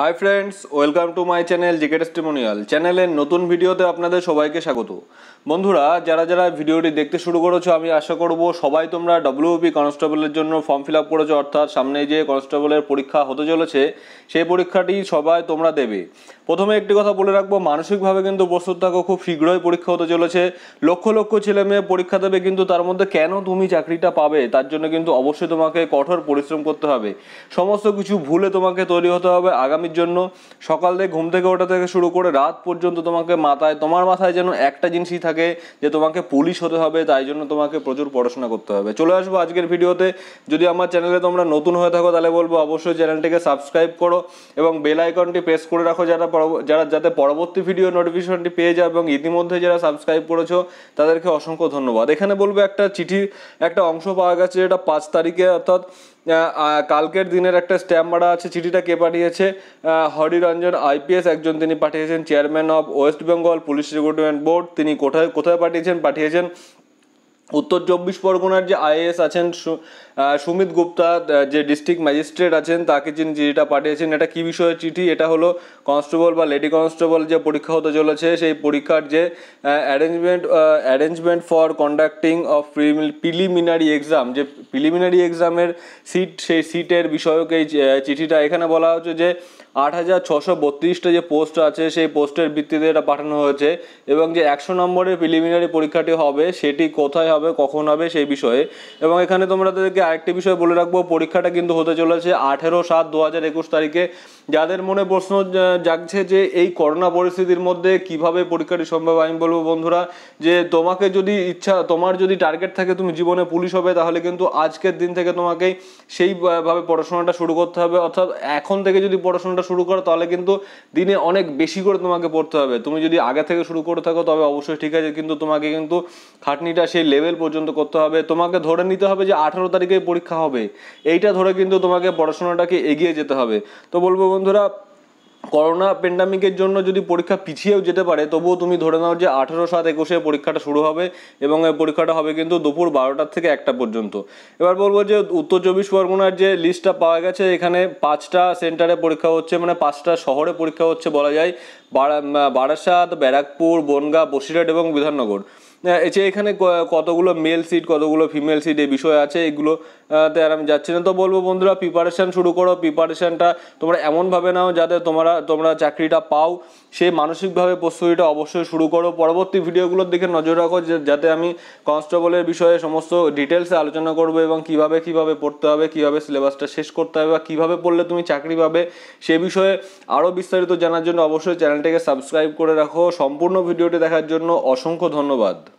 high friends welcome to my channel GK testimonial চ্যানেলের নতুন ভিডিওতে আপনাদের সবাইকে স্বাগত বন্ধুরা যারা যারা ভিডিওটি দেখতে শুরু করেছো আমি আশা করব সবাই তোমরা ডব্লিউপি কনস্টেবলের জন্য ফর্ম ফিল আপ করেছো অর্থাৎ সামনে যে কনস্টেবলের পরীক্ষা হতে চলেছে সেই পরীক্ষাটি সবাই তোমরা দেবে প্রথমে একটি কথা বলে রাখবো মানসিকভাবে কিন্তু প্রস্তুত থাকো খুব শীঘ্রই পরীক্ষা হতে চলেছে লক্ষ লক্ষ ছেলে মেয়ে পরীক্ষা দেবে কিন্তু তার মধ্যে কেন তুমি চাকরিটা পাবে তার জন্য কিন্তু অবশ্যই তোমাকে কঠোর পরিশ্রম করতে হবে সমস্ত কিছু ভুলে তোমাকে তৈরি হতে হবে আগামীর জন্য সকাল থেকে ঘুম থেকে ওঠা থেকে শুরু করে রাত পর্যন্ত তোমাকে মাথায় তোমার মাথায় যেন একটা জিনিসই থাকে যে তোমাকে পুলিশ হতে হবে তাই জন্য তোমাকে প্রচুর পড়াশোনা করতে হবে চলে আসবো আজকের ভিডিওতে যদি আমার চ্যানেলে তোমরা নতুন হয়ে থাকো তাহলে বলবো অবশ্যই চ্যানেলটিকে সাবস্ক্রাইব করো এবং বেল আইকনটি প্রেস করে রাখো যারা যারা যাতে পরবর্তী ভিডিও নোটিফিকেশনটি পেয়ে যায় এবং ইতিমধ্যে যারা সাবস্ক্রাইব করেছো তাদেরকে অসংখ্য ধন্যবাদ এখানে বলবো একটা চিঠির একটা অংশ পাওয়া গেছে যেটা পাঁচ তারিখে অর্থাৎ কালকের দিনের একটা স্ট্যাম্প মারা আছে চিঠিটা কে পাঠিয়েছে হরিরঞ্জন আইপিএস একজন তিনি পাঠিয়েছেন chairman of West Bengal police recruitment board তিনি কোথায় কোথায় পাঠিয়েছেন পাঠিয়েছেন উত্তর চব্বিশ পরগনার যে আইএএস আছেন সুমিত গুপ্তা যে ডিস্ট্রিক্ট ম্যাজিস্ট্রেট আছেন তাকে যিনি চিঠিটা পাঠিয়েছেন এটা কি বিষয়ে চিঠি এটা হলো কনস্টেবল বা লেডি কনস্টেবল যে পরীক্ষা হতে চলেছে সেই পরীক্ষার যে arrangement arrangement for conducting of preliminary exam যে প্রিলিমিনারি এক্সামের সিট সেই সিটের বিষয়ক এই চিঠিটা এখানে বলা হচ্ছে যে আট হাজার ছশো বত্রিশটা যে পোস্ট আছে সেই পোস্টের ভিত্তিতে এটা পাঠানো হয়েছে এবং যে একশো নম্বরের প্রিলিমিনারি পরীক্ষাটি হবে সেটি কোথায় হবে কখন হবে সেই বিষয়ে এবং এখানে তোমরা তাদেরকে আরেকটি বিষয় বলে রাখবো পরীক্ষাটা কিন্তু হতে চলেছে আঠেরো সাত দু হাজার একুশ তারিখে যাদের মনে প্রশ্ন জাগছে যে এই করোনা পরিস্থিতির মধ্যে কিভাবে পরীক্ষাটি সম্ভব আমি বলবো বন্ধুরা যে তোমাকে যদি ইচ্ছা তোমার যদি টার্গেট থাকে তুমি জীবনে পুলিশ হবে তাহলে কিন্তু আজকের দিন থেকে তোমাকেই সেইভাবে পড়াশোনাটা শুরু করতে হবে অর্থাৎ এখন থেকে যদি পড়াশোনাটা শুরু করো তাহলে কিন্তু দিনে অনেক বেশি করে তোমাকে পড়তে হবে তুমি যদি আগে থেকে শুরু করে থাকো তবে অবশ্যই ঠিক আছে কিন্তু তোমাকে কিন্তু খাটনিটা সেই লেভেল পর্যন্ত করতে হবে তোমাকে ধরে নিতে হবে যে আঠারো তারিখে থেকে পরীক্ষা হবে এইটা ধরে কিন্তু তোমাকে পড়াশোনাটাকে এগিয়ে যেতে হবে তো বলবো বন্ধুরা করোনা প্যান্ডামিকের জন্য যদি পরীক্ষা পিছিয়েও যেতে পারে তবুও তুমি ধরে নাও যে আঠেরো সাত একুশে পরীক্ষাটা শুরু হবে এবং পরীক্ষাটা হবে কিন্তু দুপুর বারোটার থেকে একটা পর্যন্ত এবার বলবো যে উত্তর চব্বিশ পরগনার যে লিস্টটা পাওয়া গেছে এখানে পাঁচটা সেন্টারে পরীক্ষা হচ্ছে মানে পাঁচটা শহরে পরীক্ষা হচ্ছে বলা যায় বারাসাত ব্যারাকপুর বনগা বসিরহাট এবং বিধাননগর হ্যাঁ, যে এখানে কতগুলো মেল সিট কতগুলো ফিমেল সিট এই বিষয় আছে এগুলো তে আর আমি যাচ্ছি না তো বলবো বন্ধুরা প্রিপারেশান শুরু করো প্রিপারেশানটা তোমরা এমনভাবে নাও যাতে তোমরা তোমরা চাকরিটা পাও সেই মানসিকভাবে প্রস্তুতিটা অবশ্যই শুরু করো পরবর্তী ভিডিওগুলোর দিকে নজর রাখো যাতে আমি কনস্টেবলের বিষয়ে সমস্ত ডিটেলসে আলোচনা করব এবং কিভাবে কিভাবে পড়তে হবে কিভাবে সিলেবাসটা শেষ করতে হবে বা কীভাবে পড়লে তুমি চাকরি পাবে সে বিষয়ে আরও বিস্তারিত জানার জন্য অবশ্যই চ্যানেলটিকে সাবস্ক্রাইব করে রাখো সম্পূর্ণ ভিডিওটি দেখার জন্য অসংখ্য ধন্যবাদ